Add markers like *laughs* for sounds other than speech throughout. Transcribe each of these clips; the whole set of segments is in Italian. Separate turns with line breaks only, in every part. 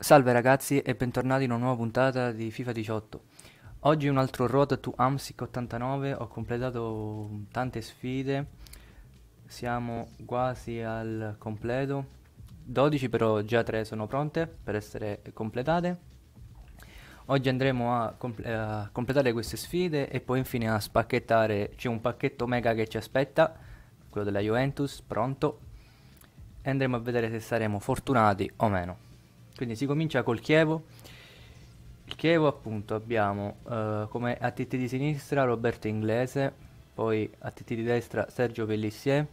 Salve ragazzi e bentornati in una nuova puntata di FIFA 18. Oggi un altro Road to Amsic 89, ho completato tante sfide, siamo quasi al completo, 12 però già 3 sono pronte per essere completate. Oggi andremo a, comple eh, a completare queste sfide e poi infine a spacchettare, c'è un pacchetto mega che ci aspetta, quello della Juventus, pronto, e andremo a vedere se saremo fortunati o meno. Quindi si comincia col Chievo. Il Chievo appunto abbiamo eh, come ATT di sinistra Roberto Inglese, poi ATT di destra Sergio Pellissier,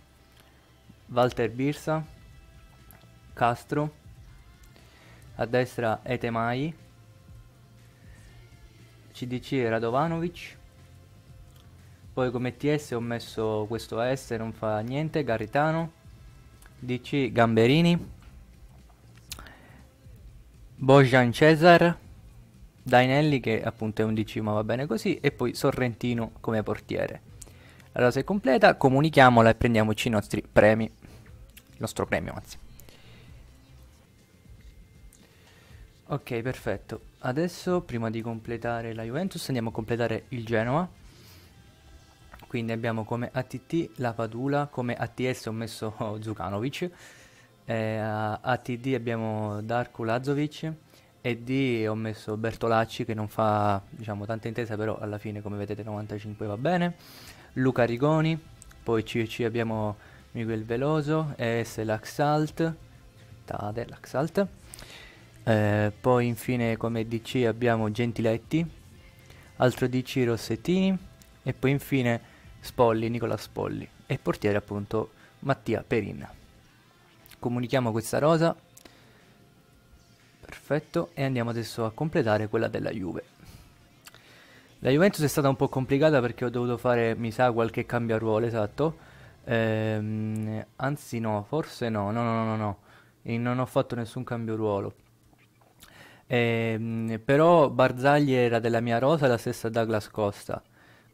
Walter Birsa, Castro, a destra Etemai, CDC Radovanovic, poi come TS ho messo questo S, non fa niente, Garritano, DC Gamberini, Bojan Cesar, Dainelli che appunto è un ma va bene così, e poi Sorrentino come portiere. La rosa è completa, comunichiamola e prendiamoci i nostri premi. Il nostro premio, anzi. Ok, perfetto. Adesso, prima di completare la Juventus, andiamo a completare il Genoa. Quindi abbiamo come ATT la Padula, come ATS ho messo *laughs* Zukanovic eh, a, a, TD abbiamo Darko Lazovic e D ho messo Bertolacci che non fa diciamo tanta intesa però alla fine come vedete 95 va bene. Luca Rigoni, poi CC abbiamo Miguel Veloso, e S Laxalt, aspettate Laxalt. Eh, poi infine come DC abbiamo Gentiletti, altro DC Rossettini e poi infine Spolli, Nicola Spolli e portiere appunto Mattia Perinna comunichiamo questa rosa perfetto e andiamo adesso a completare quella della Juve la Juventus è stata un po' complicata perché ho dovuto fare mi sa qualche cambio a ruolo esatto ehm, anzi no forse no no no no no e non ho fatto nessun cambio ruolo ehm, però Barzagli era della mia rosa la stessa Douglas Costa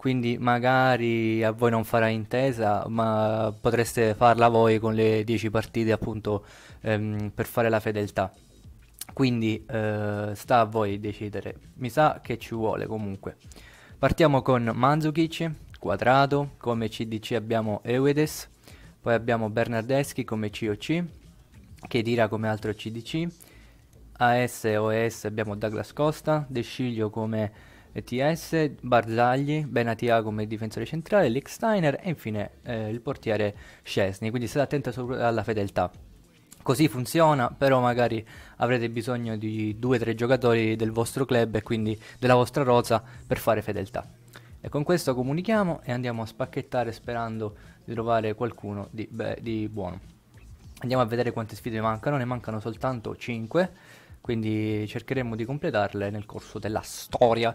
quindi magari a voi non farà intesa, ma potreste farla voi con le 10 partite appunto ehm, per fare la fedeltà. Quindi eh, sta a voi decidere, mi sa che ci vuole comunque. Partiamo con Manzukic, Quadrato, come CDC abbiamo Euedes, poi abbiamo Bernardeschi come COC, che Chedira come altro CDC, AS e OS abbiamo Douglas Costa, De come ETS, Barzagli, Benatia come difensore centrale, Lick Steiner e infine eh, il portiere Scesni, quindi state attenti alla fedeltà. Così funziona, però magari avrete bisogno di 2-3 giocatori del vostro club e quindi della vostra rosa per fare fedeltà. E con questo comunichiamo e andiamo a spacchettare sperando di trovare qualcuno di, beh, di buono. Andiamo a vedere quante sfide mancano, ne mancano soltanto 5 quindi cercheremo di completarle nel corso della storia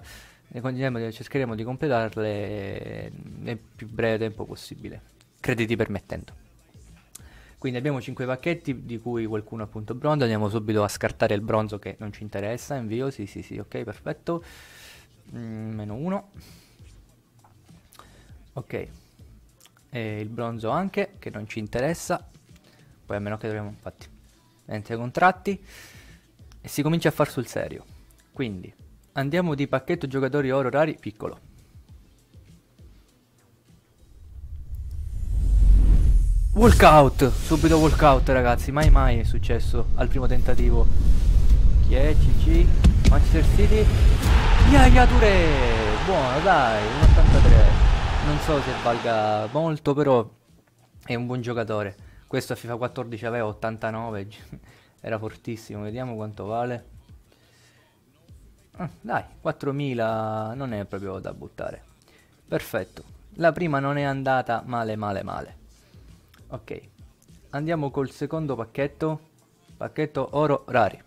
e cercheremo di completarle nel più breve tempo possibile, crediti permettendo. Quindi abbiamo 5 pacchetti di cui qualcuno appunto bronzo, andiamo subito a scartare il bronzo che non ci interessa, invio, sì sì sì, ok perfetto, mm, meno 1, ok, e il bronzo anche che non ci interessa, poi a meno che dobbiamo infatti, niente contratti, e si comincia a far sul serio. Quindi andiamo di pacchetto giocatori oro rari piccolo. Walkout! Subito walkout ragazzi, mai mai è successo al primo tentativo. Chi è? CC? Manchester City? Yaya Buono dai, un 83. Non so se valga molto però è un buon giocatore. Questo a FIFA 14 aveva 89 era fortissimo vediamo quanto vale ah, dai 4000 non è proprio da buttare perfetto la prima non è andata male male male ok andiamo col secondo pacchetto pacchetto oro rari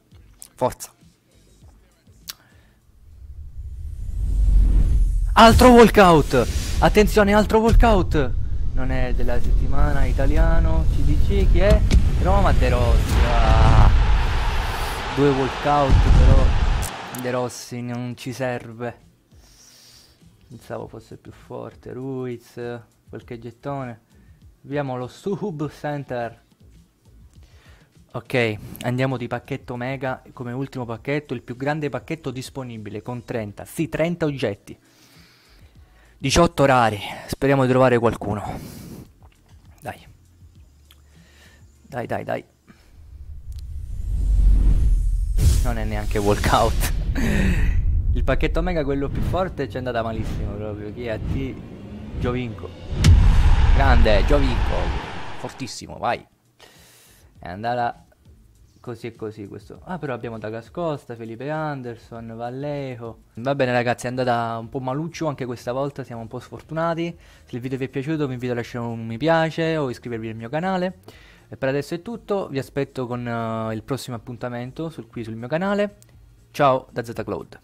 forza altro walkout attenzione altro walkout non è della settimana italiano ci dici chi è Roma Terozzi due walkout però De Rossi non ci serve pensavo fosse più forte Ruiz qualche gettone abbiamo lo sub center ok andiamo di pacchetto mega come ultimo pacchetto il più grande pacchetto disponibile con 30 sì 30 oggetti 18 rari speriamo di trovare qualcuno dai dai dai dai non è neanche walkout. *laughs* Il pacchetto Omega, quello più forte, ci è andata malissimo proprio. Chi è a T? Giovinco. Grande, Giovinco. Fortissimo, vai. È andata così e così questo. Ah, però abbiamo Douglas Costa, Felipe Anderson, Vallejo. Va bene ragazzi, è andata un po' maluccio anche questa volta, siamo un po' sfortunati. Se il video vi è piaciuto vi invito a lasciare un mi piace o iscrivervi al mio canale. E per adesso è tutto, vi aspetto con uh, il prossimo appuntamento sul, qui sul mio canale. Ciao da ZCloud.